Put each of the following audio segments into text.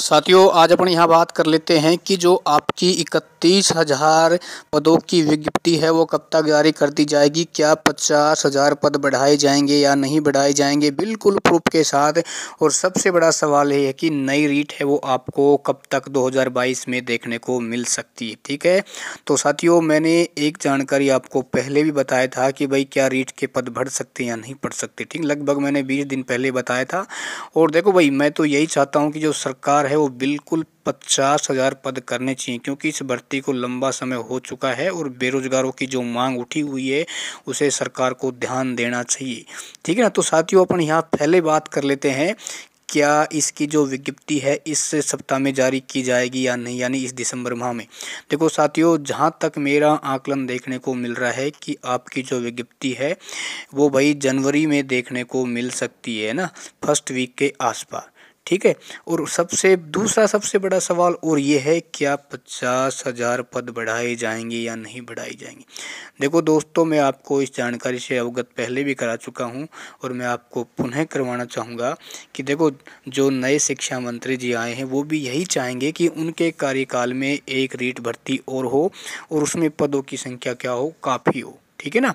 साथियों आज अपन यहाँ बात कर लेते हैं कि जो आपकी तीस हज़ार पदों की विज्ञप्ति है वो कब तक जारी कर दी जाएगी क्या पचास हज़ार पद बढ़ाए जाएंगे या नहीं बढ़ाए जाएंगे बिल्कुल प्रूफ के साथ और सबसे बड़ा सवाल ये है कि नई रीट है वो आपको कब तक 2022 में देखने को मिल सकती है ठीक है तो साथियों मैंने एक जानकारी आपको पहले भी बताया था कि भाई क्या रीट के पद बढ़ सकते या नहीं पढ़ सकते ठीक लगभग मैंने बीस दिन पहले बताया था और देखो भाई मैं तो यही चाहता हूँ कि जो सरकार है वो बिल्कुल पचास हजार पद करने चाहिए क्योंकि इस भर्ती को लंबा समय हो चुका है और बेरोजगारों की जो मांग उठी हुई है उसे सरकार को ध्यान देना चाहिए ठीक है ना तो साथियों अपन यहाँ पहले बात कर लेते हैं क्या इसकी जो विज्ञप्ति है इस सप्ताह में जारी की जाएगी या नहीं यानी इस दिसंबर माह में देखो साथियों जहाँ तक मेरा आकलन देखने को मिल रहा है कि आपकी जो विज्ञप्ति है वो भाई जनवरी में देखने को मिल सकती है ना फर्स्ट वीक के आसपास ठीक है और सबसे दूसरा सबसे बड़ा सवाल और ये है क्या पचास हज़ार पद बढ़ाए जाएंगे या नहीं बढ़ाए जाएंगे देखो दोस्तों मैं आपको इस जानकारी से अवगत पहले भी करा चुका हूँ और मैं आपको पुनः करवाना चाहूँगा कि देखो जो नए शिक्षा मंत्री जी आए हैं वो भी यही चाहेंगे कि उनके कार्यकाल में एक रीट भर्ती और हो और उसमें पदों की संख्या क्या हो काफ़ी हो ठीक है ना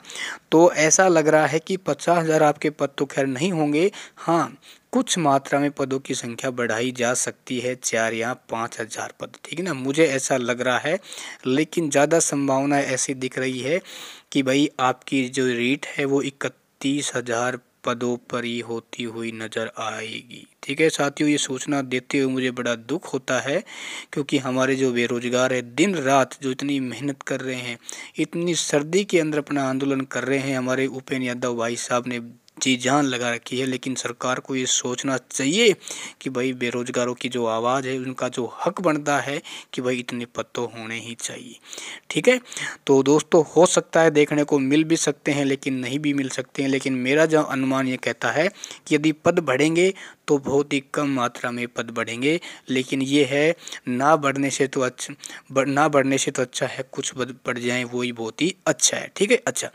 तो ऐसा लग रहा है कि पचास हज़ार आपके पद तो खैर नहीं होंगे हाँ कुछ मात्रा में पदों की संख्या बढ़ाई जा सकती है चार या पाँच हज़ार पद ठीक है ना मुझे ऐसा लग रहा है लेकिन ज़्यादा संभावना ऐसी दिख रही है कि भाई आपकी जो रेट है वो इकतीस हज़ार पदों पर ही होती हुई नज़र आएगी ठीक है साथियों ये सूचना देते हुए मुझे बड़ा दुख होता है क्योंकि हमारे जो बेरोजगार है दिन रात जो इतनी मेहनत कर रहे हैं इतनी सर्दी के अंदर अपना आंदोलन कर रहे हैं हमारे उपेन यादव भाई साहब ने की जान लगा रखी है लेकिन सरकार को ये सोचना चाहिए कि भाई बेरोज़गारों की जो आवाज़ है उनका जो हक बनता है कि भाई इतने पद तो होने ही चाहिए ठीक है तो दोस्तों हो सकता है देखने को मिल भी सकते हैं लेकिन नहीं भी मिल सकते हैं लेकिन मेरा जो अनुमान ये कहता है कि यदि पद बढ़ेंगे तो बहुत ही कम मात्रा में पद बढ़ेंगे लेकिन ये है ना बढ़ने से तो अच्छा ना बढ़ने से तो अच्छा है कुछ बढ़ जाए वो ही बहुत ही अच्छा है ठीक है अच्छा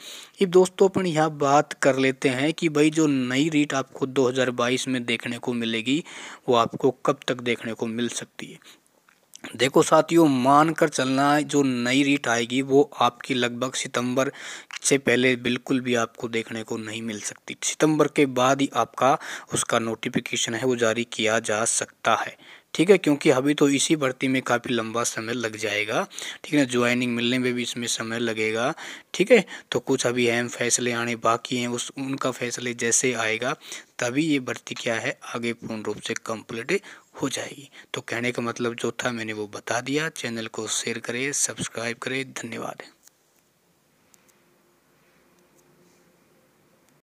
अब दोस्तों अपन यहाँ बात कर लेते हैं कि भाई जो नई रीट आपको 2022 में देखने को मिलेगी वो आपको कब तक देखने को मिल सकती है देखो साथियों मान कर चलना जो नई रीट आएगी वो आपकी लगभग सितंबर से पहले बिल्कुल भी आपको देखने को नहीं मिल सकती सितंबर के बाद ही आपका उसका नोटिफिकेशन है वो जारी किया जा सकता है ठीक है क्योंकि अभी तो इसी भर्ती में काफ़ी लंबा समय लग जाएगा ठीक है ना ज्वाइनिंग मिलने में भी इसमें समय लगेगा ठीक है तो कुछ अभी अहम फैसले आने बाकी हैं उस उनका फैसले जैसे आएगा तभी ये भर्ती क्या है आगे पूर्ण रूप से कंप्लीट हो जाएगी तो कहने का मतलब जो था मैंने वो बता दिया चैनल को शेयर करें सब्सक्राइब करें धन्यवाद